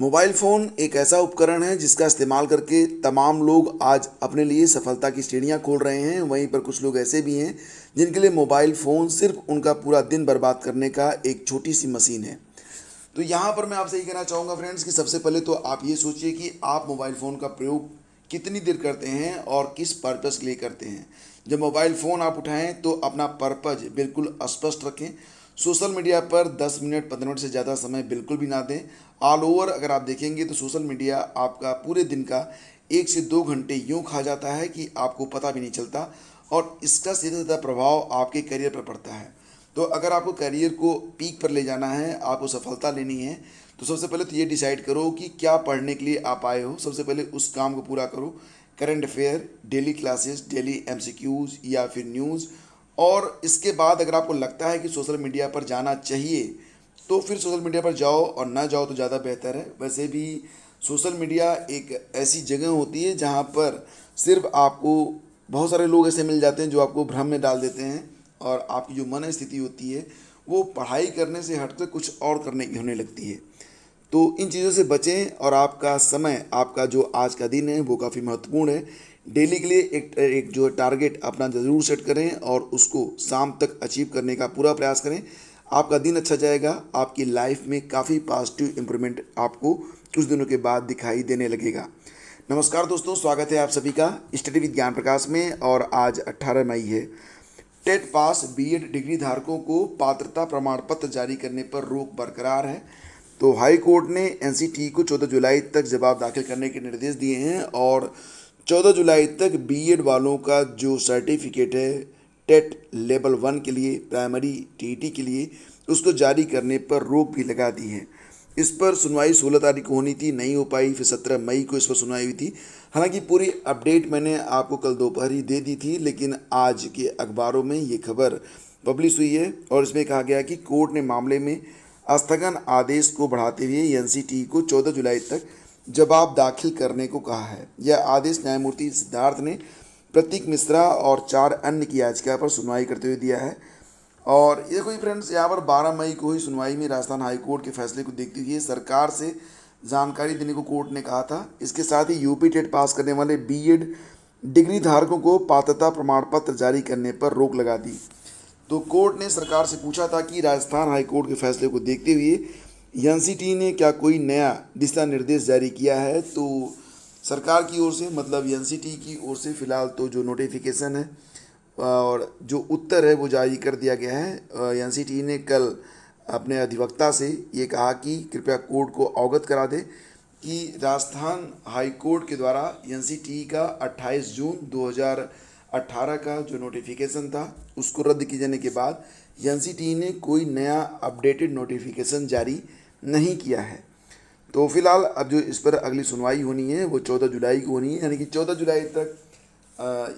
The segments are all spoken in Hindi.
मोबाइल फ़ोन एक ऐसा उपकरण है जिसका इस्तेमाल करके तमाम लोग आज अपने लिए सफलता की श्रेणियाँ खोल रहे हैं वहीं पर कुछ लोग ऐसे भी हैं जिनके लिए मोबाइल फ़ोन सिर्फ उनका पूरा दिन बर्बाद करने का एक छोटी सी मशीन है तो यहाँ पर मैं आपसे ये कहना चाहूँगा फ्रेंड्स कि सबसे पहले तो आप ये सोचिए कि आप मोबाइल फ़ोन का प्रयोग कितनी देर करते हैं और किस पर्पज़ के लिए करते हैं जब मोबाइल फ़ोन आप उठाएँ तो अपना पर्पज़ बिल्कुल स्पष्ट रखें सोशल मीडिया पर 10 मिनट 15 मिनट से ज़्यादा समय बिल्कुल भी ना दें ऑल ओवर अगर आप देखेंगे तो सोशल मीडिया आपका पूरे दिन का एक से दो घंटे यूँ खा जाता है कि आपको पता भी नहीं चलता और इसका सीधा सीधा प्रभाव आपके करियर पर पड़ता है तो अगर आपको करियर को पीक पर ले जाना है आपको सफलता लेनी है तो सबसे पहले तो ये डिसाइड करो कि क्या पढ़ने के लिए आप आए हो सबसे पहले उस काम को पूरा करो current affair daily classes daily MCQs या फिर न्यूज़ और इसके बाद अगर आपको लगता है कि सोशल मीडिया पर जाना चाहिए तो फिर सोशल मीडिया पर जाओ और ना जाओ तो ज़्यादा बेहतर है वैसे भी सोशल मीडिया एक ऐसी जगह होती है जहाँ पर सिर्फ आपको बहुत सारे लोग ऐसे मिल जाते हैं जो आपको भ्रम में डाल देते हैं और आपकी जो मन स्थिति होती है वो पढ़ाई करने से हटकर कुछ और करने की होने लगती है तो इन चीज़ों से बचें और आपका समय आपका जो आज का दिन है वो काफ़ी महत्वपूर्ण है डेली के लिए एक एक जो टारगेट अपना ज़रूर सेट करें और उसको शाम तक अचीव करने का पूरा प्रयास करें आपका दिन अच्छा जाएगा आपकी लाइफ में काफ़ी पॉजिटिव इम्प्रूवमेंट आपको कुछ दिनों के बाद दिखाई देने लगेगा नमस्कार दोस्तों स्वागत है आप सभी का स्टडी विद ज्ञान प्रकाश में और आज 18 मई है टेट पास बीएड डिग्री धारकों को पात्रता प्रमाण पत्र जारी करने पर रोक बरकरार है तो हाई कोर्ट ने एनसीटी को 14 जुलाई तक जवाब दाखिल करने के निर्देश दिए हैं और 14 जुलाई तक बीएड वालों का जो सर्टिफिकेट है टेट लेवल वन के लिए प्राइमरी टी e के लिए उसको जारी करने पर रोक भी लगा दी है इस पर सुनवाई 16 तारीख को होनी थी नहीं हो पाई फिर सत्रह मई को इस पर सुनवाई हुई थी हालांकि पूरी अपडेट मैंने आपको कल दोपहर ही दे दी थी लेकिन आज के अखबारों में ये खबर पब्लिश हुई है और इसमें कहा गया कि कोर्ट ने मामले में स्थगन आदेश को बढ़ाते हुए एन e को चौदह जुलाई तक जवाब दाखिल करने को कहा है यह आदेश न्यायमूर्ति सिद्धार्थ ने प्रतीक मिश्रा और चार अन्य की याचिका पर सुनवाई करते हुए दिया है और ये कोई फ्रेंड्स यहाँ पर 12 मई को ही सुनवाई में राजस्थान हाईकोर्ट के फैसले को देखते हुए सरकार से जानकारी देने को कोर्ट ने कहा था इसके साथ ही यूपी टेट पास करने वाले बीएड डिग्री धारकों को पात्रता प्रमाण पत्र जारी करने पर रोक लगा दी तो कोर्ट ने सरकार से पूछा था कि राजस्थान हाईकोर्ट के फैसले को देखते हुए एनसीटी ने क्या कोई नया दिशा निर्देश जारी किया है तो सरकार की ओर से मतलब एनसीटी की ओर से फ़िलहाल तो जो नोटिफिकेशन है और जो उत्तर है वो जारी कर दिया गया है एनसीटी ने कल अपने अधिवक्ता से ये कहा कि कृपया कोर्ट को अवगत करा दे कि राजस्थान हाई कोर्ट के द्वारा एनसीटी का 28 जून 2018 का जो नोटिफिकेशन था उसको रद्द किए जाने के बाद एनसीटी ने कोई नया अपडेटेड नोटिफिकेशन जारी नहीं किया है तो फिलहाल अब जो इस पर अगली सुनवाई होनी है वो चौदह जुलाई को होनी है यानी कि चौदह जुलाई तक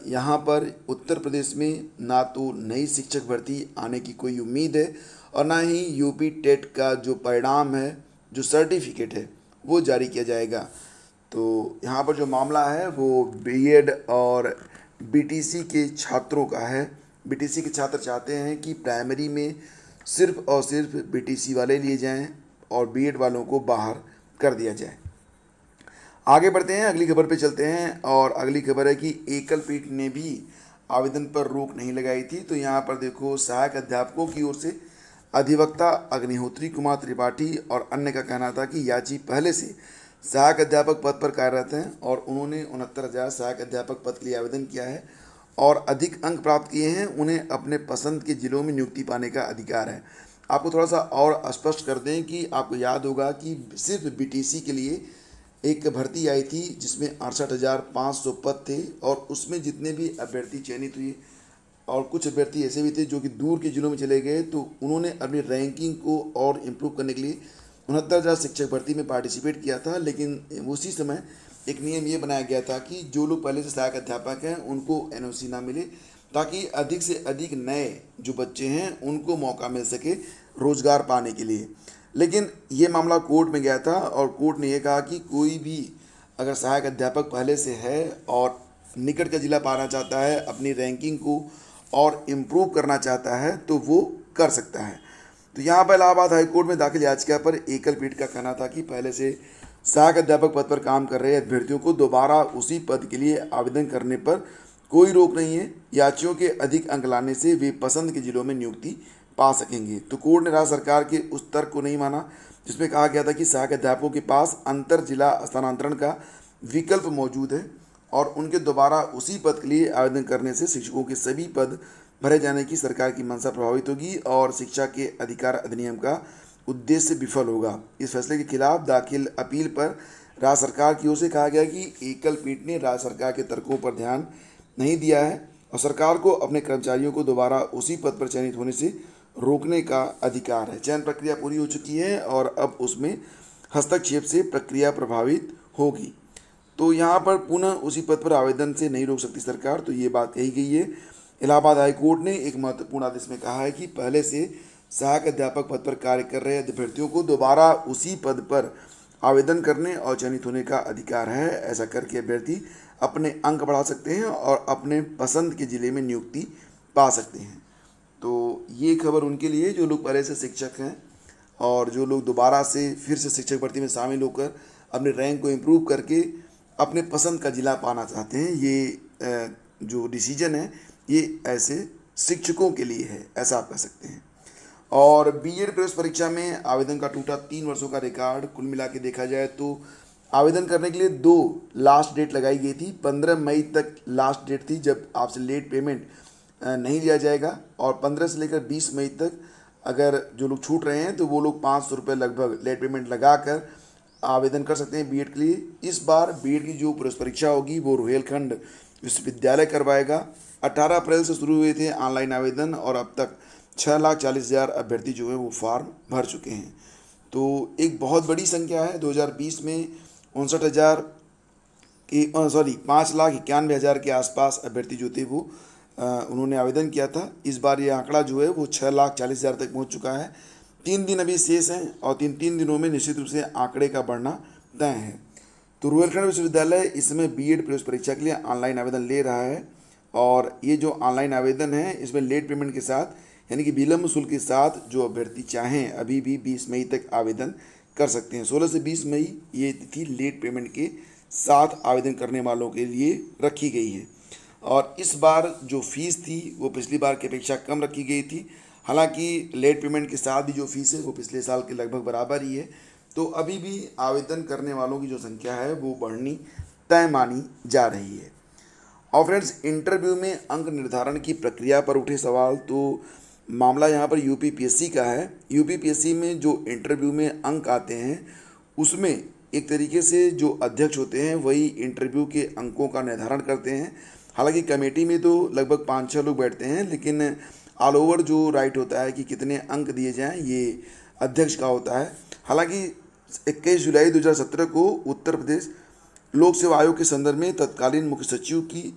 यहाँ पर उत्तर प्रदेश में ना तो नई शिक्षक भर्ती आने की कोई उम्मीद है और ना ही यूपी टेट का जो परिणाम है जो सर्टिफिकेट है वो जारी किया जाएगा तो यहाँ पर जो मामला है वो बीएड और बीटीसी के छात्रों का है बीटीसी के छात्र चाहते हैं कि प्राइमरी में सिर्फ और सिर्फ बीटीसी वाले लिए जाएं और बीएड वालों को बाहर कर दिया जाए आगे बढ़ते हैं अगली खबर पे चलते हैं और अगली खबर है कि एकल पीठ ने भी आवेदन पर रोक नहीं लगाई थी तो यहाँ पर देखो सहायक अध्यापकों की ओर से अधिवक्ता अग्निहोत्री कुमार त्रिपाठी और अन्य का कहना था कि याची पहले से सहायक अध्यापक पद पर कार्यरत हैं और उन्होंने उनहत्तर हज़ार सहायक अध्यापक पद के लिए आवेदन किया है और अधिक अंक प्राप्त किए हैं उन्हें अपने पसंद के जिलों में नियुक्ति पाने का अधिकार है आपको थोड़ा सा और स्पष्ट कर दें कि आपको याद होगा कि सिर्फ बीटीसी के लिए एक भर्ती आई थी जिसमें अड़सठ हज़ार पाँच सौ पद थे और उसमें जितने भी अभ्यर्थी चयनित हुए और कुछ अभ्यर्थी ऐसे भी थे जो कि दूर के ज़िलों में चले गए तो उन्होंने अपनी रैंकिंग को और इम्प्रूव करने के लिए उनहत्तर हज़ार शिक्षक भर्ती में पार्टिसिपेट किया था लेकिन उसी समय एक नियम ये बनाया गया था कि जो लोग पहले से सहायक अध्यापक हैं उनको एन ना मिले ताकि अधिक से अधिक नए जो बच्चे हैं उनको मौका मिल सके रोज़गार पाने के लिए लेकिन ये मामला कोर्ट में गया था और कोर्ट ने यह कहा कि कोई भी अगर सहायक अध्यापक पहले से है और निकट का ज़िला पाना चाहता है अपनी रैंकिंग को और इम्प्रूव करना चाहता है तो वो कर सकता है तो यहाँ पर इलाहाबाद हाईकोर्ट में दाखिल याचिका पर एकल पीठ का कहना था कि पहले से सहायक अध्यापक पद पर काम कर रहे अभ्यर्थियों को दोबारा उसी पद के लिए आवेदन करने पर कोई रोक नहीं है याचियों के अधिक अंक लाने से वे पसंद के जिलों में नियुक्ति पा सकेंगे तो कोर्ट ने राज्य सरकार के उस तर्क को नहीं माना जिसमें कहा गया था कि सहायक अध्यापकों के पास अंतर जिला स्थानांतरण का विकल्प मौजूद है और उनके दोबारा उसी पद के लिए आवेदन करने से शिक्षकों के सभी पद भरे जाने की सरकार की मंशा प्रभावित होगी और शिक्षा के अधिकार अधिनियम का उद्देश्य विफल होगा इस फैसले के खिलाफ दाखिल अपील पर राज्य सरकार की ओर से कहा गया कि एकल पीठ ने राज्य सरकार के तर्कों पर ध्यान नहीं दिया है और सरकार को अपने कर्मचारियों को दोबारा उसी पद पर चयनित होने से रोकने का अधिकार है चयन प्रक्रिया पूरी हो चुकी है और अब उसमें हस्तक्षेप से प्रक्रिया प्रभावित होगी तो यहाँ पर पुनः उसी पद पर आवेदन से नहीं रोक सकती सरकार तो ये बात कही गई है इलाहाबाद हाईकोर्ट ने एक महत्वपूर्ण आदेश में कहा है कि पहले से सहायक अध्यापक पद पर कार्य कर रहे अभ्यर्थियों को दोबारा उसी पद पर आवेदन करने और चयनित होने का अधिकार है ऐसा करके अभ्यर्थी अपने अंक बढ़ा सकते हैं और अपने पसंद के ज़िले में नियुक्ति पा सकते हैं ये खबर उनके लिए जो लोग पहले से शिक्षक हैं और जो लोग दोबारा से फिर से शिक्षक भर्ती में शामिल होकर अपने रैंक को इम्प्रूव करके अपने पसंद का ज़िला पाना चाहते हैं ये जो डिसीजन है ये ऐसे शिक्षकों के लिए है ऐसा आप कह सकते हैं और बीएड प्रवेश परीक्षा में आवेदन का टूटा तीन वर्षों का रिकॉर्ड कुल मिला के देखा जाए तो आवेदन करने के लिए दो लास्ट डेट लगाई गई थी पंद्रह मई तक लास्ट डेट थी जब आपसे लेट पेमेंट नहीं लिया जाएगा और पंद्रह से लेकर बीस मई तक अगर जो लोग छूट रहे हैं तो वो लोग पाँच सौ रुपये लगभग लेट पेमेंट लगा कर आवेदन कर सकते हैं बीएड के लिए इस बार बीएड की जो परीक्षा होगी वो रोहेलखंड विश्वविद्यालय करवाएगा 18 अप्रैल से शुरू हुए थे ऑनलाइन आवेदन और अब तक छः लाख चालीस हज़ार अभ्यर्थी जो है वो फॉर्म भर चुके हैं तो एक बहुत बड़ी संख्या है दो में उनसठ हज़ार के सॉरी पाँच लाख इक्यानवे हज़ार के आसपास अभ्यर्थी जो थे वो उन्होंने आवेदन किया था इस बार ये आंकड़ा जो है वो छः लाख चालीस हज़ार तक पहुंच चुका है तीन दिन अभी शेष हैं और तीन तीन दिनों में निश्चित रूप से आंकड़े का बढ़ना तय है तो रुहेलखंड विश्वविद्यालय इसमें बी एड प्रवेश परीक्षा के लिए ऑनलाइन आवेदन ले रहा है और ये जो ऑनलाइन आवेदन है इसमें लेट पेमेंट के साथ यानी कि विलम्ब शुल्क के साथ जो अभ्यर्थी चाहें अभी भी बीस मई तक आवेदन कर सकते हैं सोलह से बीस मई ये तिथि लेट पेमेंट के साथ आवेदन करने वालों के लिए रखी गई है और इस बार जो फ़ीस थी वो पिछली बार की अपेक्षा कम रखी गई थी हालांकि लेट पेमेंट के साथ ही जो फ़ीस है वो पिछले साल के लगभग बराबर ही है तो अभी भी आवेदन करने वालों की जो संख्या है वो बढ़नी तय मानी जा रही है और फ्रेंड्स इंटरव्यू में अंक निर्धारण की प्रक्रिया पर उठे सवाल तो मामला यहाँ पर यूपीपीएससी का है यूपीपीएससी में जो इंटरव्यू में अंक आते हैं उसमें एक तरीके से जो अध्यक्ष होते हैं वही इंटरव्यू के अंकों का निर्धारण करते हैं हालांकि कमेटी में तो लगभग पाँच छः लोग बैठते हैं लेकिन ऑल ओवर जो राइट होता है कि कितने अंक दिए जाएं ये अध्यक्ष का होता है हालांकि 21 जुलाई 2017 को उत्तर प्रदेश लोक सेवा आयोग के संदर्भ में तत्कालीन मुख्य सचिव की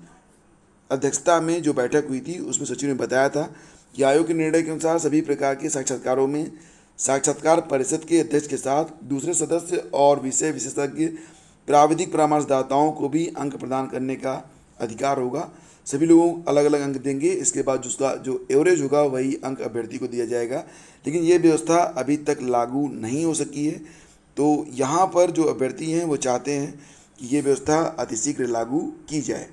अध्यक्षता में जो बैठक हुई थी उसमें सचिव ने बताया था कि आयोग के निर्णय के अनुसार सभी प्रकार के साक्षात्कारों में साक्षात्कार परिषद के अध्यक्ष के साथ दूसरे सदस्य और विषय विशेषज्ञ प्राविधिक परामर्शदाताओं को भी अंक प्रदान करने का अधिकार होगा सभी लोगों अलग अलग अंक देंगे इसके बाद उसका जो एवरेज होगा वही अंक अभ्यर्थी को दिया जाएगा लेकिन ये व्यवस्था अभी तक लागू नहीं हो सकी है तो यहाँ पर जो अभ्यर्थी हैं वो चाहते हैं कि ये व्यवस्था अतिशीघ्र लागू की जाए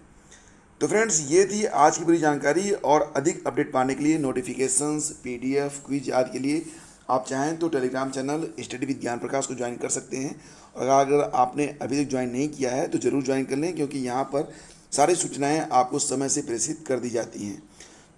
तो फ्रेंड्स ये थी आज की पूरी जानकारी और अधिक अपडेट पाने के लिए नोटिफिकेशंस पीडीएफ क्विज आदि के लिए आप चाहें तो टेलीग्राम चैनल स्टडी विद ज्ञान प्रकाश को ज्वाइन कर सकते हैं और अगर आपने अभी तक ज्वाइन नहीं किया है तो ज़रूर ज्वाइन कर लें क्योंकि यहाँ पर सारी सूचनाएं आपको समय से प्रेषित कर दी जाती हैं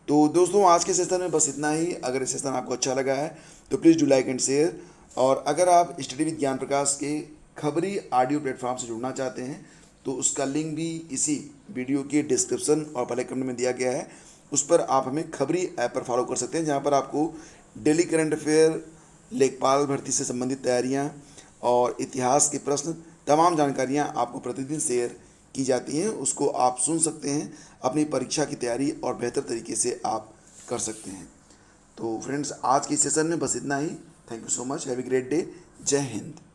तो दोस्तों आज के सेशन में बस इतना ही अगर ये सेशन आपको अच्छा लगा है तो please do like and share और अगर आप स्टडी विद ज्ञान प्रकाश के खबरी ऑडियो प्लेटफॉर्म से जुड़ना चाहते हैं तो उसका लिंक भी इसी वीडियो के डिस्क्रिप्शन और पहले कमेंट में दिया गया है उस पर आप हमें खबरी ऐप पर फॉलो कर सकते हैं जहाँ पर आपको डेली करंट अफेयर लेखपाल भर्ती से संबंधित तैयारियाँ और इतिहास के प्रश्न तमाम जानकारियाँ आपको प्रतिदिन शेयर की जाती हैं उसको आप सुन सकते हैं अपनी परीक्षा की तैयारी और बेहतर तरीके से आप कर सकते हैं तो फ्रेंड्स आज के सेशन में बस इतना ही thank you so much have a great day जय हिंद